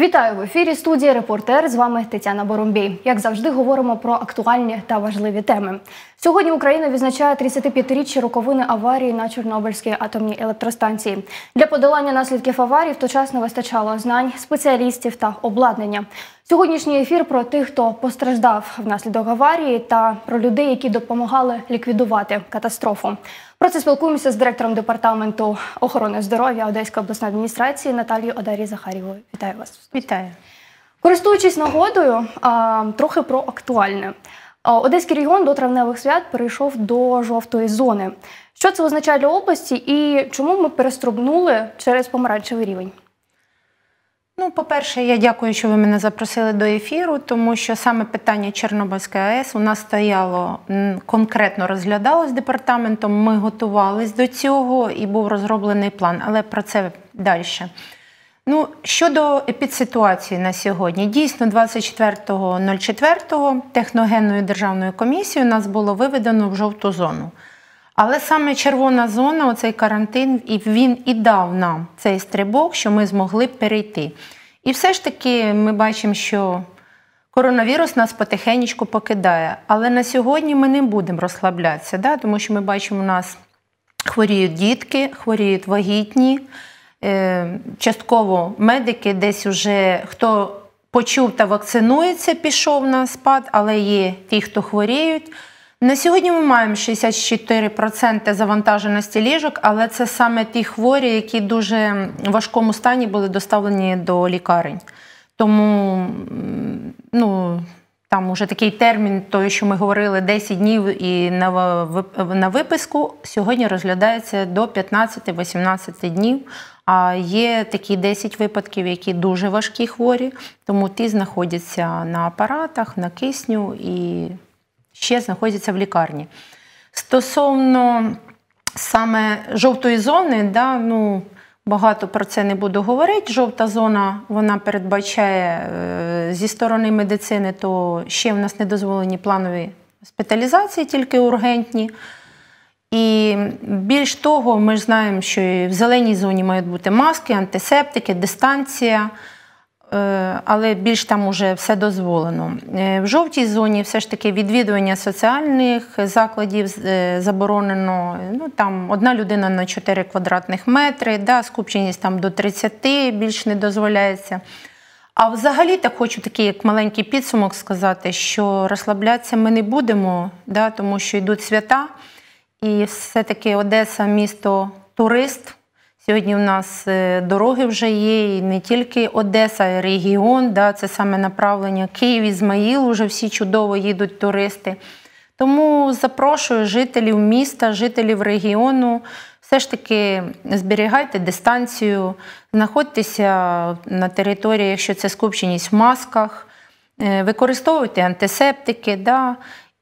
Вітаю в ефірі студії репортер. З вами Тетяна Борумбій. Як завжди, говоримо про актуальні та важливі теми. Сьогодні Україна відзначає 35-річчя роковини аварії на Чорнобильській атомній електростанції. Для подолання наслідків аварії в вистачало знань, спеціалістів та обладнання. Сьогоднішній ефір про тих, хто постраждав внаслідок аварії, та про людей, які допомагали ліквідувати катастрофу. Про це спілкуємося з директором департаменту охорони здоров'я Одеської обласної адміністрації Наталією Одарі Захарівою. Вітаю вас! Вітаю, користуючись нагодою, трохи про актуальне. Одеський регіон до травневих свят перейшов до жовтої зони. Що це означає для області і чому ми переструбнули через помаранчевий рівень? Ну, по-перше, я дякую, що ви мене запросили до ефіру, тому що саме питання Чорнобильської АЕС у нас стояло конкретно розглядалось департаментом. Ми готувались до цього і був розроблений план, але про це далі. Ну, щодо епідситуації на сьогодні, дійсно, 24.04 техногенною державною комісією нас було виведено в жовту зону. Але саме червона зона, оцей карантин, і він і дав нам цей стрибок, що ми змогли перейти. І все ж таки ми бачимо, що коронавірус нас потихеньку покидає. Але на сьогодні ми не будемо розслаблятися, да? тому що ми бачимо, у нас хворіють дітки, хворіють вагітні. Е, частково медики десь уже хто почув та вакцинується, пішов на спад, але є ті, хто хворіють. На сьогодні ми маємо 64% завантаженості ліжок, але це саме ті хворі, які дуже в важкому стані були доставлені до лікарень. Тому ну, там уже такий термін, той, що ми говорили, 10 днів і на виписку, сьогодні розглядається до 15-18 днів. А є такі 10 випадків, які дуже важкі хворі, тому ті знаходяться на апаратах, на кисню і ще знаходяться в лікарні. Стосовно саме жовтої зони, да, ну, багато про це не буду говорити. Жовта зона вона передбачає е, зі сторони медицини, то ще в нас не дозволені планові госпіталізації, тільки ургентні. І більш того, ми ж знаємо, що і в зеленій зоні мають бути маски, антисептики, дистанція. Е, але більш там уже все дозволено. Е, в жовтій зоні все ж таки відвідування соціальних закладів е, заборонено. Ну там одна людина на 4 квадратних метри, да, скупченість там до 30, більш не дозволяється. А взагалі так хочу такий як маленький підсумок сказати, що розслаблятися ми не будемо, да, тому що йдуть свята, і все-таки Одеса місто турист. Сьогодні в нас е, дороги вже є, і не тільки Одеса, а регіон, да, це саме направлення Київ, Ізмаїл, вже всі чудово їдуть туристи. Тому запрошую жителів міста, жителів регіону. Все ж таки зберігайте дистанцію, знаходьтеся на території, якщо це скупченість в масках, е, використовуйте антисептики, да,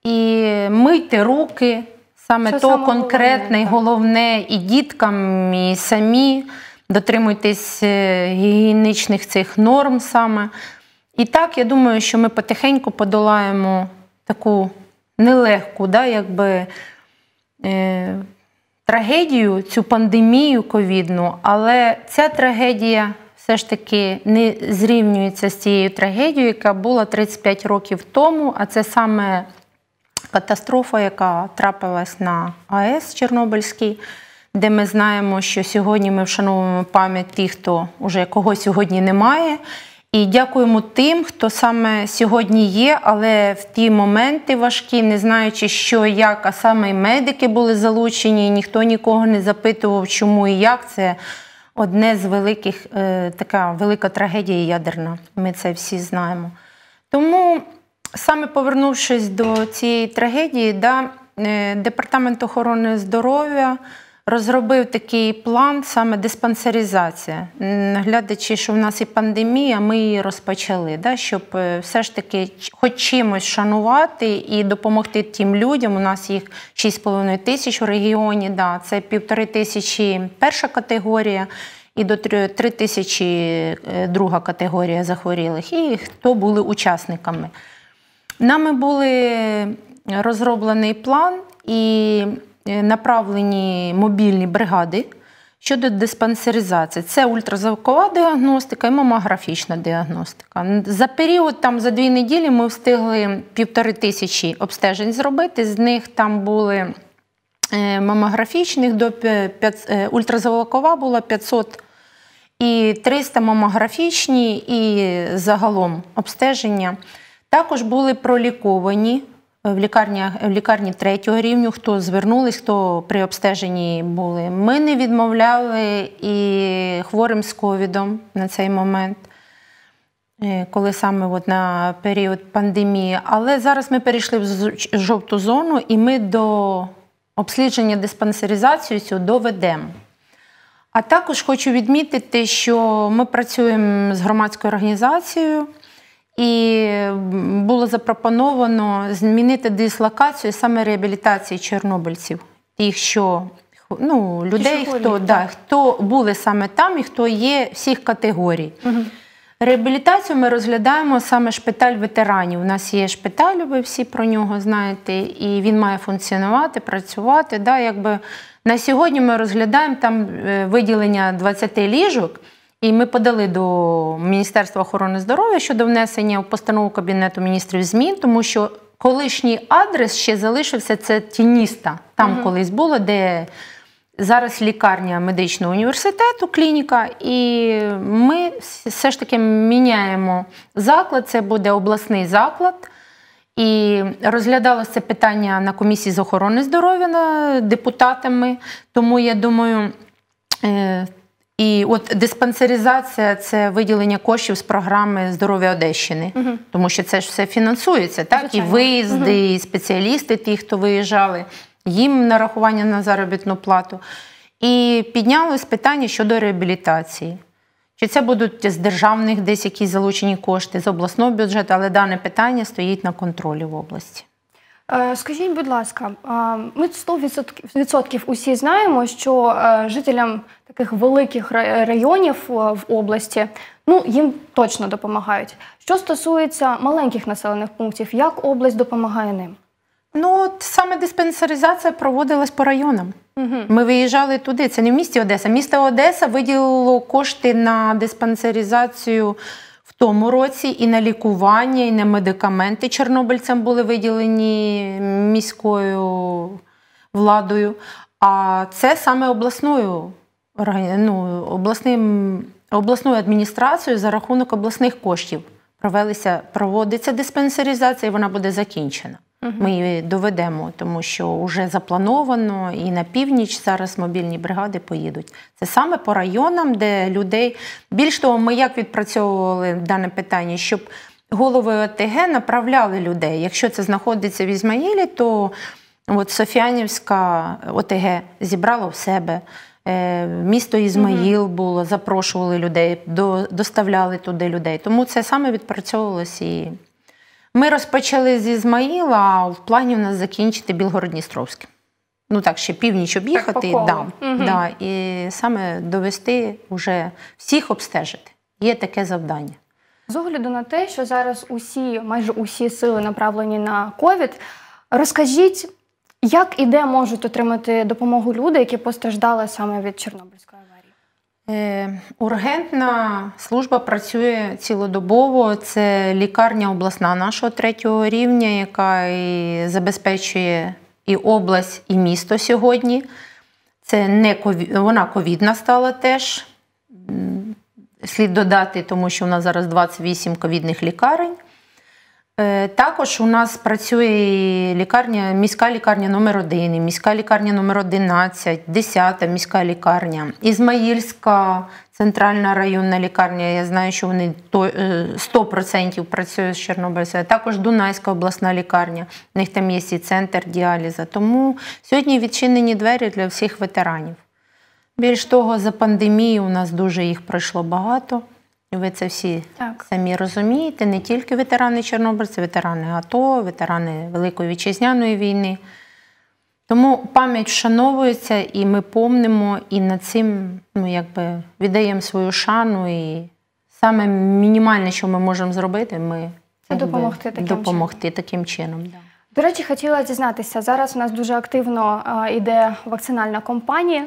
і мийте руки. Саме Це то конкретне і головне і діткам, і самі дотримуйтесь е, гігієнічних цих норм саме. І так, я думаю, що ми потихеньку подолаємо таку нелегку, да, якби. Е Трагедію, цю пандемію ковідну, але ця трагедія все ж таки не зрівнюється з тією трагедією, яка була 35 років тому, а це саме Катастрофа, яка трапилась на АЕС Чорнобильській, де ми знаємо, що сьогодні ми вшановуємо пам'ять тих, хто уже кого сьогодні немає. І дякуємо тим, хто саме сьогодні є, але в ті моменти важкі, не знаючи, що як, а саме і медики були залучені, і ніхто нікого не запитував, чому і як. Це одне з великих, е, така велика трагедія ядерна. Ми це всі знаємо. Тому саме повернувшись до цієї трагедії, да, е, Департамент охорони здоров'я розробив такий план, саме диспансеризація. Глядачи, що в нас і пандемія, ми її розпочали, да, щоб е, все ж таки хоч чимось шанувати і допомогти тим людям. У нас їх 6,5 тисяч у регіоні, да, це півтори тисячі перша категорія. І до 3 тисячі е, друга категорія захворілих, і хто були учасниками. Нами були розроблений план і е, направлені мобільні бригади щодо диспансеризації. Це ультразвукова діагностика і мамографічна діагностика. За період, там за дві неділі, ми встигли півтори тисячі обстежень зробити. З них там були е, мамографічних до 5, е, ультразвукова була 500. І 300 мамографічні, і загалом обстеження. Також були проліковані е, в лікарні, е, в лікарні третього рівню, хто звернулись, хто при обстеженні були. Ми не відмовляли і хворим з ковідом на цей момент. Е, коли саме от на період пандемії, але зараз ми перейшли в жовту зону, і ми до обслідження диспансеризацію цю доведемо. А також хочу відмітити, що ми працюємо з громадською організацією і було запропоновано змінити дислокацію саме реабілітації чорнобильців, тих, що ну, людей, хто да, хто були саме там і хто є всіх категорій. Угу. Реабілітацію ми розглядаємо саме шпиталь ветеранів. У нас є шпиталь, ви всі про нього знаєте, і він має функціонувати, працювати. Да, якби. На сьогодні ми розглядаємо там е, виділення 20 ліжок. І ми подали до Міністерства охорони здоров'я щодо внесення в постанову Кабінету міністрів змін, тому що колишній адрес ще залишився це Тініста. Там угу. колись було, де зараз лікарня медичного університету, клініка. І ми все ж таки міняємо заклад. Це буде обласний заклад. І розглядалося це питання на комісії з охорони здоров'я депутатами. Тому я думаю. Е, і от диспансеризація це виділення коштів з програми здоров'я Одещини, угу. тому що це ж все фінансується, так Звичайно. і виїзди, угу. і спеціалісти, ті, хто виїжджали, їм нарахування на заробітну плату. І піднялось питання щодо реабілітації. Чи це будуть з державних десь якісь залучені кошти з обласного бюджету, але дане питання стоїть на контролі в області. Е, скажіть, будь ласка, ми 100% усі знаємо, що е, жителям таких великих районів е, в області ну їм точно допомагають. Що стосується маленьких населених пунктів, як область допомагає ним? Ну, от саме диспенсеризація проводилась по районам. Ми виїжджали туди. Це не в місті Одеса. Місто Одеса виділило кошти на диспансеризацію тому році і на лікування, і на медикаменти чорнобильцям були виділені міською владою. А це саме обласною ну, обласним, обласною адміністрацією за рахунок обласних коштів провелися, проводиться диспенсеризація, і вона буде закінчена. Ми її доведемо, тому що вже заплановано і на північ зараз мобільні бригади поїдуть. Це саме по районам, де людей більш того, ми як відпрацьовували дане питання, щоб голови ОТГ направляли людей. Якщо це знаходиться в Ізмаїлі, то от Софіанівська ОТГ зібрала в себе. Е, місто Ізмаїл було, запрошували людей, доставляли туди людей. Тому це саме відпрацьовувалося. і. Ми розпочали з Ізмаїла, а в плані в нас закінчити Білгород-Дністровське. Ну так, ще північ об'їхати, да, угу. да, і саме довести вже всіх обстежити. Є таке завдання. З огляду на те, що зараз усі, майже усі сили направлені на ковід, розкажіть, як і де можуть отримати допомогу люди, які постраждали саме від Чорнобильської? Е, ургентна служба працює цілодобово. Це лікарня обласна нашого третього рівня, яка і забезпечує і область, і місто сьогодні. Це не ковід, вона ковідна стала теж. Слід додати, тому що в нас зараз 28 ковідних лікарень. Е, також у нас працює лікарня, міська лікарня номер 1 міська лікарня номер 11 10 міська лікарня, Ізмаїльська центральна районна лікарня. Я знаю, що вони 100% е, працюють з Чорнобильцями. Також Дунайська обласна лікарня. У них там є і центр діаліза. Тому сьогодні відчинені двері для всіх ветеранів. Більш того, за пандемію у нас дуже їх пройшло багато. Ви це всі так. самі розумієте, не тільки ветерани Чорнобильців, ветерани АТО, ветерани Великої Вітчизняної війни. Тому пам'ять вшановується, і ми помнимо, і над цим ну, якби, віддаємо свою шану. І саме мінімальне, що ми можемо зробити, ми це якби, допомогти таким допомогти чином. Таким чином да. До речі, хотіла дізнатися. Зараз у нас дуже активно йде вакцинальна кампанія.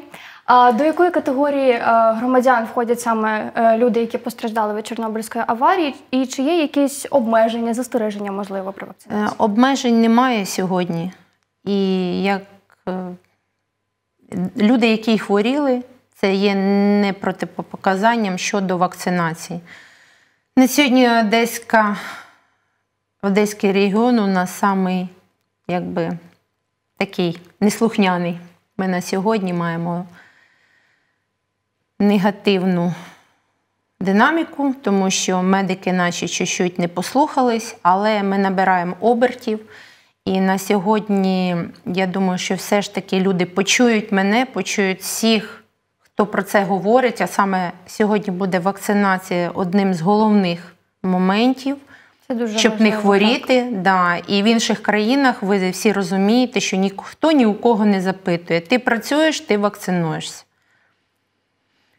до якої категорії е, громадян входять саме е, люди, які постраждали від Чорнобильської аварії, і чи є якісь обмеження, застереження можливо при вакцинації? Е, обмежень немає сьогодні. І як люди, які хворіли, це є не протипоказанням щодо вакцинації. На сьогодні Одеська, Одеський регіон у нас самий якби такий неслухняний. Ми на сьогодні маємо негативну динаміку, тому що медики наче чуть-чуть не послухались, але ми набираємо обертів. І на сьогодні, я думаю, що все ж таки люди почують мене, почують всіх, хто про це говорить. А саме сьогодні буде вакцинація одним з головних моментів. Дуже щоб важливо, не хворіти, да і в інших країнах ви всі розумієте, що ніхто ні у кого не запитує. Ти працюєш, ти вакцинуєшся.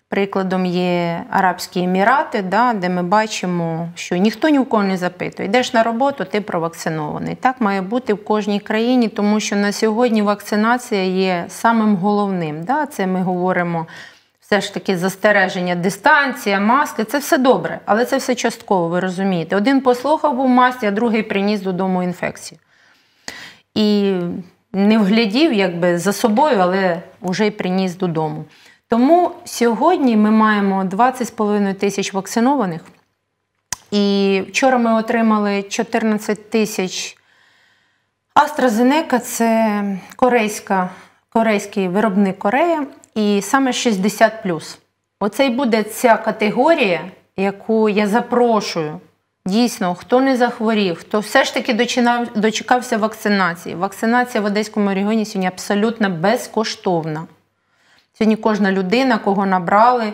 Прикладом є Арабські Емірати, да, де ми бачимо, що ніхто ні у кого не запитує. Йдеш на роботу, ти провакцинований. Так має бути в кожній країні, тому що на сьогодні вакцинація є самим головним. Да? Це ми говоримо все ж таки застереження, дистанція, маски це все добре, але це все частково, ви розумієте. Один послухав був масці, а другий приніс додому інфекцію. І не вглядів якби за собою, але вже й приніс додому. Тому сьогодні ми маємо 20,5 тисяч вакцинованих. І вчора ми отримали 14 тисяч AstraZeneca, це корейська, корейський виробник Корея і саме 60+. Оце й буде ця категорія, яку я запрошую. Дійсно, хто не захворів, хто все ж таки дочинав, дочекався вакцинації. Вакцинація в Одеському регіоні сьогодні абсолютно безкоштовна. Сьогодні кожна людина, кого набрали,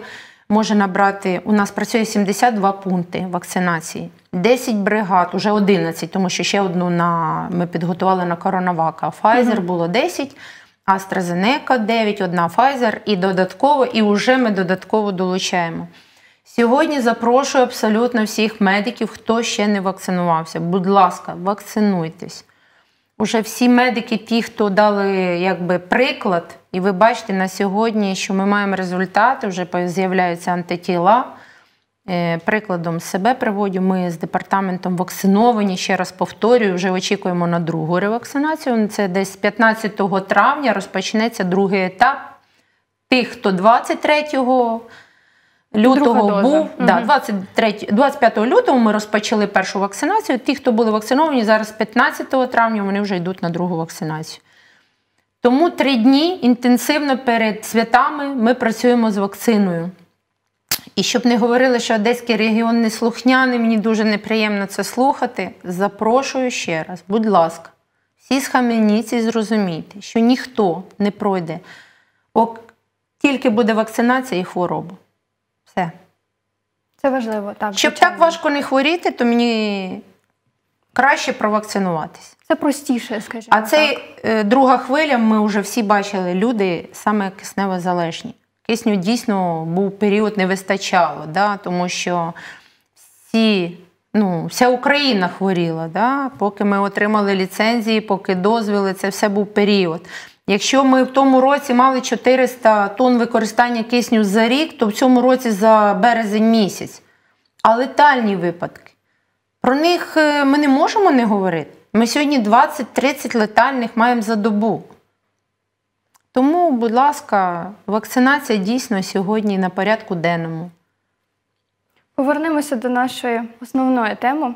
може набрати. У нас працює 72 пункти вакцинації, 10 бригад, уже 11, тому що ще одну на ми підготували на коронавака. Pfizer угу. було 10. AstraZeneca, 9, одна Pfizer і додатково, і вже ми додатково долучаємо. Сьогодні запрошую абсолютно всіх медиків, хто ще не вакцинувався. Будь ласка, вакцинуйтесь. Уже всі медики, ті, хто дали якби приклад, і ви бачите на сьогодні, що ми маємо результати, вже з'являються антитіла. Е, прикладом себе приводю ми з департаментом вакциновані. Ще раз повторюю, вже очікуємо на другу ревакцинацію. Ну, це десь 15 травня розпочнеться другий етап. Тих, хто 23 лютого був, угу. да, 23, 25 лютого ми розпочали першу вакцинацію. Ті, хто були вакциновані, зараз 15 травня вони вже йдуть на другу вакцинацію. Тому три дні інтенсивно перед святами ми працюємо з вакциною. І щоб не говорили, що Одеський регіон не слухняний, мені дуже неприємно це слухати. Запрошую ще раз, будь ласка, всі схаменіться і зрозумійте, що ніхто не пройде, Ок, тільки буде вакцинація і хвороба. Все. Це важливо, так. Щоб звичайно. так важко не хворіти, то мені краще провакцинуватись. Це простіше, скажімо. А це е, друга хвиля, ми вже всі бачили, люди саме киснево залежні кисню дійсно був період не вистачало, да, тому що всі, ну, вся Україна хворіла, да, поки ми отримали ліцензії, поки дозвіли, це все був період. Якщо ми в тому році мали 400 тонн використання кисню за рік, то в цьому році за березень місяць. А летальні випадки. Про них е, ми не можемо не говорити. Ми сьогодні 20-30 летальних маємо за добу. Тому, будь ласка, вакцинація дійсно сьогодні на порядку денному. Повернемося до нашої основної теми.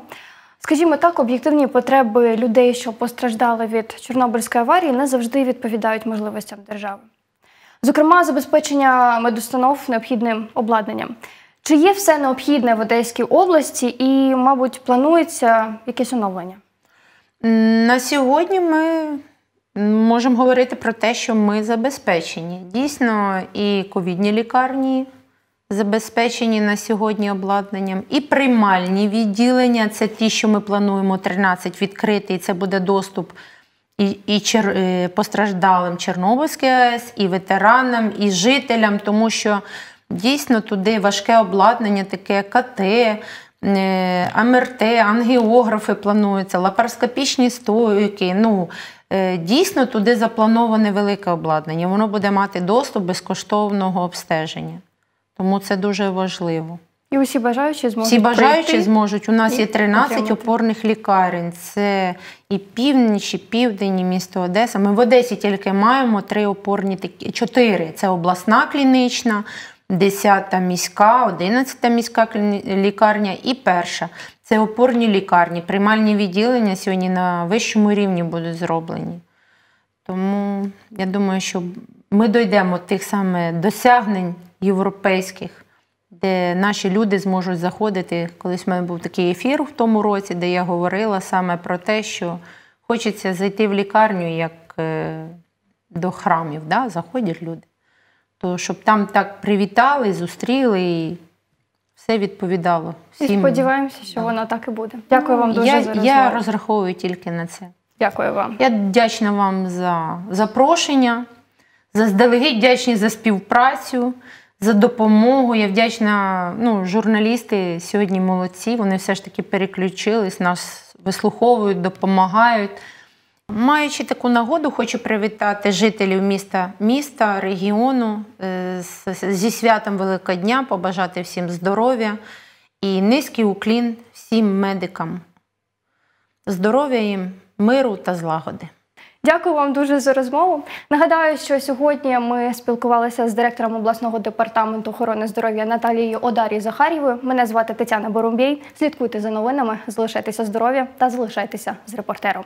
Скажімо так, об'єктивні потреби людей, що постраждали від Чорнобильської аварії, не завжди відповідають можливостям держави. Зокрема, забезпечення медустанов необхідним обладнанням. Чи є все необхідне в Одеській області і, мабуть, планується якесь оновлення? На сьогодні ми Можемо говорити про те, що ми забезпечені. Дійсно, і ковідні лікарні забезпечені на сьогодні обладнанням, і приймальні відділення це ті, що ми плануємо 13 відкрити, і це буде доступ і і чер, е, постраждалим Чорнобильської АЕС, і ветеранам, і жителям, тому що дійсно туди важке обладнання, таке КТ, е, МРТ, ангіографи плануються, лапароскопічні стойки. ну, Е, дійсно, туди заплановане велике обладнання. Воно буде мати доступ безкоштовного обстеження. Тому це дуже важливо. І усі бажаючі зможуть. Всі бажаючі прийти зможуть. У нас є 13 отримати. опорних лікарень. Це і північ, і південь, і місто Одеса. Ми в Одесі тільки маємо три опорні такі чотири. Це обласна клінічна, 10 міська, 11-та міська лікарня і перша. Це опорні лікарні. Приймальні відділення сьогодні на вищому рівні будуть зроблені. Тому я думаю, що ми дійдемо тих саме досягнень європейських, де наші люди зможуть заходити. Колись в мене був такий ефір в тому році, де я говорила саме про те, що хочеться зайти в лікарню як е, до храмів, да? заходять люди. Тобто, щоб там так привітали, зустріли і все відповідало. Всім. І сподіваємося, що так. воно так і буде. Ну, Дякую вам дуже я, за розмову. Я розраховую тільки на це. Дякую вам. Я вдячна вам за запрошення, заздалегідь вдячні за співпрацю, за допомогу. Я вдячна ну, журналісти сьогодні молодці. Вони все ж таки переключились, нас вислуховують, допомагають. Маючи таку нагоду, хочу привітати жителів міста, міста, регіону е, зі святом дня, побажати всім здоров'я і низький уклін всім медикам. Здоров'я їм, миру та злагоди. Дякую вам дуже за розмову. Нагадаю, що сьогодні ми спілкувалися з директором обласного департаменту охорони здоров'я Наталією Одарі Захарєвою. Мене звати Тетяна Борумбій. Слідкуйте за новинами, залишайтеся здоров'я та залишайтеся з репортером.